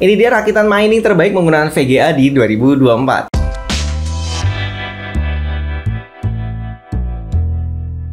Ini dia rakitan mining terbaik menggunakan VGA di 2024.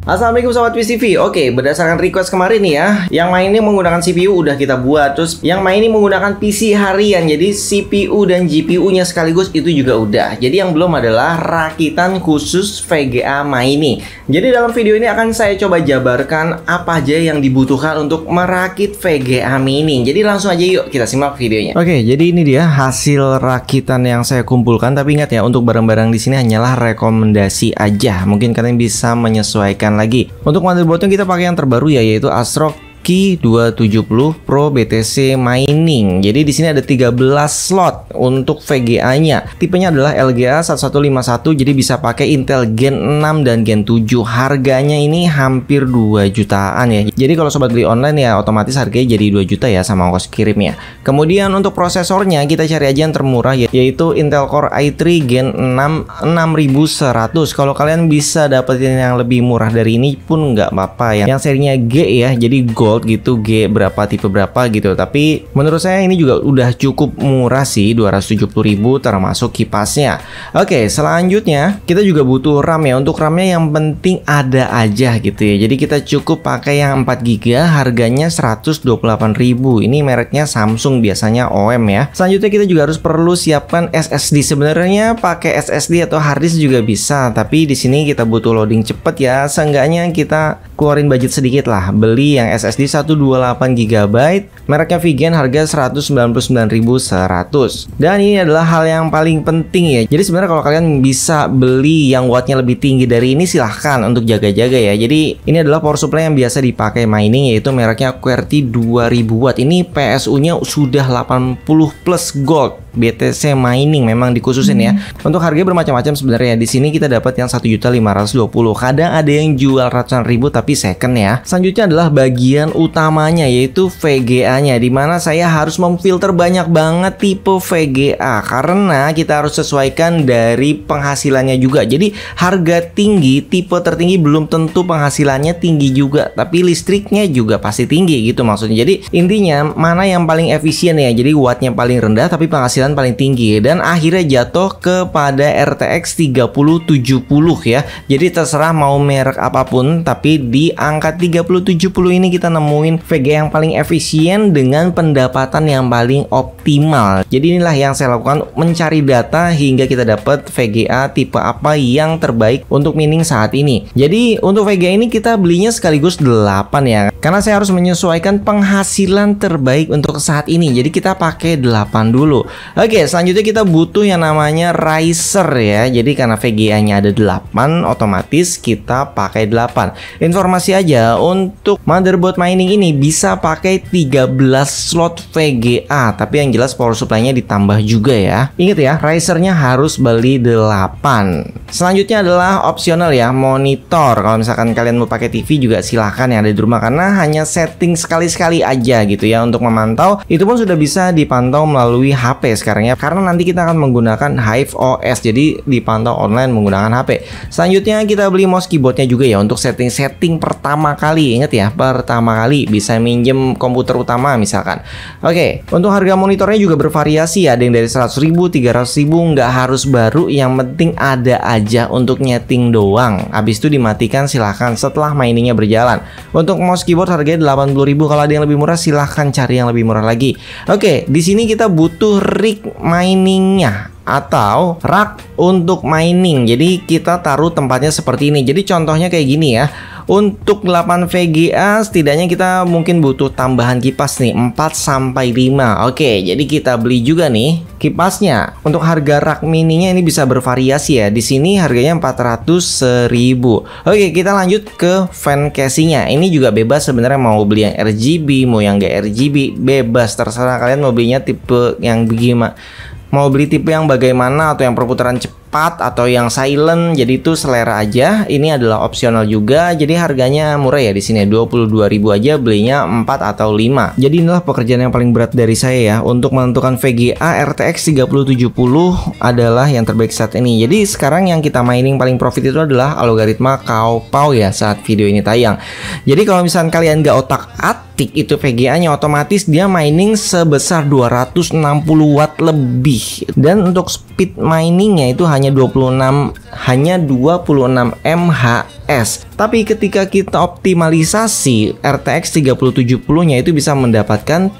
Assalamualaikum sahabat PCV. Oke, berdasarkan request kemarin nih ya, yang main ini menggunakan CPU udah kita buat. Terus yang main ini menggunakan PC harian. Jadi CPU dan GPU-nya sekaligus itu juga udah. Jadi yang belum adalah rakitan khusus VGA main ini. Jadi dalam video ini akan saya coba jabarkan apa aja yang dibutuhkan untuk merakit VGA Mini. Jadi langsung aja yuk kita simak videonya. Oke, jadi ini dia hasil rakitan yang saya kumpulkan. Tapi ingat ya, untuk barang-barang di sini hanyalah rekomendasi aja. Mungkin kalian bisa menyesuaikan lagi. Untuk motherboardnya kita pakai yang terbaru ya yaitu ASRock Ski 270 Pro BTC Mining. Jadi di sini ada 13 slot untuk VGA-nya. Tipenya adalah LGA 1151 jadi bisa pakai Intel Gen 6 dan Gen 7. Harganya ini hampir 2 jutaan ya. Jadi kalau sobat beli online ya otomatis harganya jadi 2 juta ya sama ongkos kirimnya. Kemudian untuk prosesornya kita cari aja yang termurah ya, yaitu Intel Core i3 Gen 6 6100. Kalau kalian bisa dapetin yang lebih murah dari ini pun nggak apa-apa ya. Yang serinya G ya. Jadi gold gold gitu G berapa tipe berapa gitu tapi menurut saya ini juga udah cukup murah sih 270 ribu termasuk kipasnya oke selanjutnya kita juga butuh RAM ya untuk RAM nya yang penting ada aja gitu ya jadi kita cukup pakai yang 4 GB harganya 128 ribu ini mereknya Samsung biasanya OM ya selanjutnya kita juga harus perlu siapkan SSD sebenarnya pakai SSD atau harddisk juga bisa tapi di sini kita butuh loading cepet ya seenggaknya kita keluarin budget sedikit lah, beli yang SSD 128 GB, mereknya Vigen harga 199.100. Dan ini adalah hal yang paling penting ya. Jadi sebenarnya kalau kalian bisa beli yang wattnya lebih tinggi dari ini silahkan untuk jaga-jaga ya. Jadi ini adalah power supply yang biasa dipakai mining yaitu mereknya QWERTY 2000 watt. Ini PSU-nya sudah 80 plus gold BTC mining memang dikhususin ya. hmm. ya. Untuk harga bermacam-macam sebenarnya. Di sini kita dapat yang 1.520. Kadang ada yang jual ratusan ribu tapi second ya. Selanjutnya adalah bagian utamanya yaitu VGA-nya di mana saya harus memfilter banyak banget tipe VGA karena kita harus sesuaikan dari penghasilannya juga. Jadi harga tinggi tipe tertinggi belum tentu penghasilannya tinggi juga tapi listriknya juga pasti tinggi gitu maksudnya. Jadi intinya mana yang paling efisien ya. Jadi wattnya paling rendah tapi penghasilan paling tinggi dan akhirnya jatuh kepada RTX 3070 ya. Jadi terserah mau merek apapun tapi di angka 3070 ini kita nemuin VGA yang paling efisien dengan pendapatan yang paling optimal. Jadi inilah yang saya lakukan mencari data hingga kita dapat VGA tipe apa yang terbaik untuk mining saat ini. Jadi untuk VGA ini kita belinya sekaligus 8 ya. Karena saya harus menyesuaikan penghasilan terbaik untuk saat ini. Jadi kita pakai 8 dulu. Oke, selanjutnya kita butuh yang namanya riser ya. Jadi karena VGA-nya ada 8, otomatis kita pakai 8. Informasi aja, untuk motherboard mining ini bisa pakai 13 slot VGA, tapi yang jelas power supply-nya ditambah juga ya. Ingat ya, risernya harus beli 8. Selanjutnya adalah opsional ya, monitor. Kalau misalkan kalian mau pakai TV juga silahkan yang ada di rumah karena hanya setting sekali-sekali aja gitu ya untuk memantau. Itu pun sudah bisa dipantau melalui HP sekarang karena nanti kita akan menggunakan Hive OS jadi dipantau online menggunakan HP. Selanjutnya kita beli mouse keyboardnya juga ya untuk setting-setting pertama kali ingat ya pertama kali bisa minjem komputer utama misalkan. Oke untuk harga monitornya juga bervariasi ya ada yang dari 100 ribu, 300 ribu nggak harus baru yang penting ada aja untuk nyeting doang. Habis itu dimatikan silahkan setelah miningnya berjalan. Untuk mouse keyboard harganya 80 ribu kalau ada yang lebih murah silahkan cari yang lebih murah lagi. Oke di sini kita butuh rig titik miningnya atau rak untuk mining. Jadi kita taruh tempatnya seperti ini. Jadi contohnya kayak gini ya. Untuk 8 VGA setidaknya kita mungkin butuh tambahan kipas nih 4 sampai 5. Oke, jadi kita beli juga nih kipasnya. Untuk harga rak mininya ini bisa bervariasi ya. Di sini harganya 400 ribu. Oke, kita lanjut ke fan casingnya. Ini juga bebas sebenarnya mau beli yang RGB, mau yang gak RGB, bebas terserah kalian mau belinya tipe yang bagaimana mau beli tipe yang bagaimana atau yang perputaran cepat cepat atau yang silent jadi itu selera aja ini adalah opsional juga jadi harganya murah ya di sini 22.000 aja belinya 4 atau 5 jadi inilah pekerjaan yang paling berat dari saya ya untuk menentukan VGA RTX 3070 adalah yang terbaik saat ini jadi sekarang yang kita mining paling profit itu adalah algoritma kaupau ya saat video ini tayang jadi kalau misalnya kalian nggak otak atik itu VGA nya otomatis dia mining sebesar 260 watt lebih dan untuk speed miningnya itu hanya hanya 26 hanya 26 MHS tapi ketika kita optimalisasi RTX 3070-nya itu bisa mendapatkan 30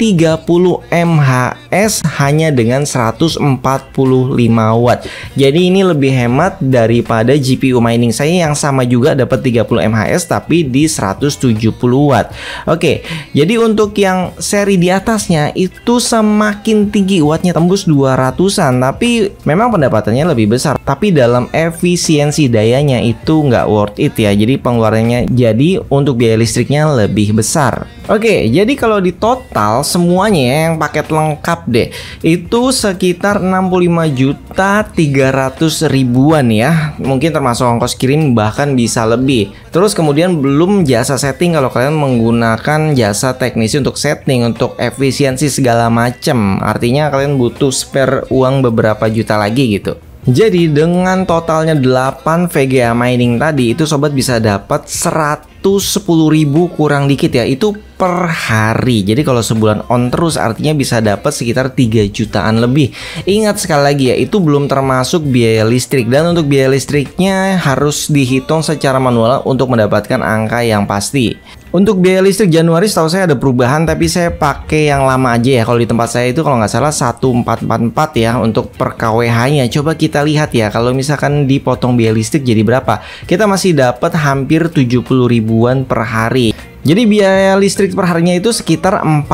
MHS hanya dengan 145 watt. Jadi ini lebih hemat daripada GPU mining saya yang sama juga dapat 30 MHS tapi di 170 watt. Oke, jadi untuk yang seri di atasnya itu semakin tinggi wattnya tembus 200-an tapi memang pendapatannya lebih besar tapi dalam efisiensi dayanya itu nggak worth it ya. Jadi pengeluarannya jadi untuk biaya listriknya lebih besar. Oke, jadi kalau di total semuanya ya, yang paket lengkap deh itu sekitar 65 juta 300 ribuan ya. Mungkin termasuk ongkos kirim bahkan bisa lebih. Terus kemudian belum jasa setting kalau kalian menggunakan jasa teknisi untuk setting untuk efisiensi segala macam. Artinya kalian butuh spare uang beberapa juta lagi gitu. Jadi dengan totalnya 8 VGA mining tadi itu sobat bisa dapat 110.000 kurang dikit ya. Itu per hari. Jadi kalau sebulan on terus artinya bisa dapat sekitar 3 jutaan lebih. Ingat sekali lagi ya, itu belum termasuk biaya listrik dan untuk biaya listriknya harus dihitung secara manual untuk mendapatkan angka yang pasti. Untuk biaya listrik Januari setahu saya ada perubahan tapi saya pakai yang lama aja ya. Kalau di tempat saya itu kalau nggak salah 1444 ya untuk per KWH-nya. Coba kita lihat ya kalau misalkan dipotong biaya listrik jadi berapa. Kita masih dapat hampir 70 ribuan per hari. Jadi biaya listrik perharinya itu sekitar 40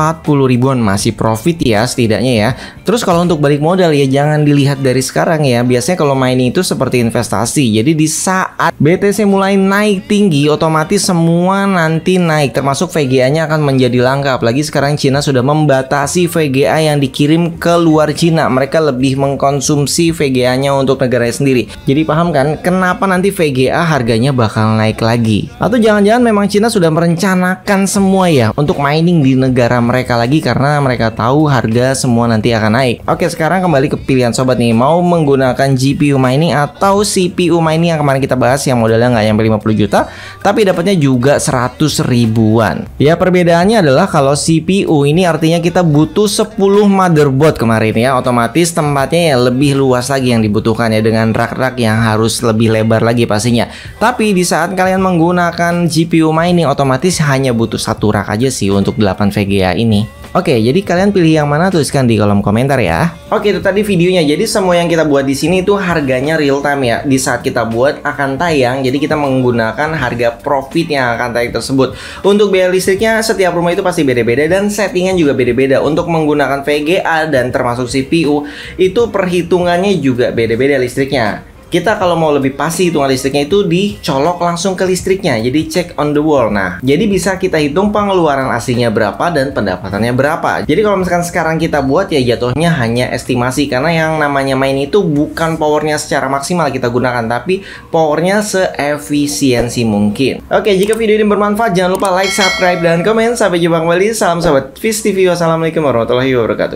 ribuan masih profit ya setidaknya ya. Terus kalau untuk balik modal ya jangan dilihat dari sekarang ya. Biasanya kalau main itu seperti investasi. Jadi di saat BTC mulai naik tinggi otomatis semua nanti naik termasuk VGA-nya akan menjadi langka. Apalagi sekarang Cina sudah membatasi VGA yang dikirim ke luar Cina. Mereka lebih mengkonsumsi VGA-nya untuk negara sendiri. Jadi paham kan kenapa nanti VGA harganya bakal naik lagi? Atau jangan-jangan memang Cina sudah merencanakan merencanakan semua ya untuk mining di negara mereka lagi karena mereka tahu harga semua nanti akan naik. Oke, sekarang kembali ke pilihan sobat nih, mau menggunakan GPU mining atau CPU mining yang kemarin kita bahas yang modalnya nggak nyampe 50 juta, tapi dapatnya juga 100 ribuan. Ya, perbedaannya adalah kalau CPU ini artinya kita butuh 10 motherboard kemarin ya, otomatis tempatnya ya lebih luas lagi yang dibutuhkan ya dengan rak-rak yang harus lebih lebar lagi pastinya. Tapi di saat kalian menggunakan GPU mining otomatis hanya butuh satu rak aja sih untuk 8 VGA ini. Oke, jadi kalian pilih yang mana tuliskan di kolom komentar ya. Oke, itu tadi videonya. Jadi semua yang kita buat di sini itu harganya real time ya. Di saat kita buat akan tayang, jadi kita menggunakan harga profit yang akan tayang tersebut. Untuk biaya listriknya setiap rumah itu pasti beda-beda dan settingan juga beda-beda. Untuk menggunakan VGA dan termasuk CPU, itu perhitungannya juga beda-beda listriknya kita kalau mau lebih pasti hitungan listriknya itu dicolok langsung ke listriknya jadi check on the wall nah jadi bisa kita hitung pengeluaran aslinya berapa dan pendapatannya berapa jadi kalau misalkan sekarang kita buat ya jatuhnya hanya estimasi karena yang namanya main itu bukan powernya secara maksimal kita gunakan tapi powernya seefisiensi mungkin oke jika video ini bermanfaat jangan lupa like subscribe dan komen sampai jumpa kembali salam sahabat, Fish TV wassalamualaikum warahmatullahi wabarakatuh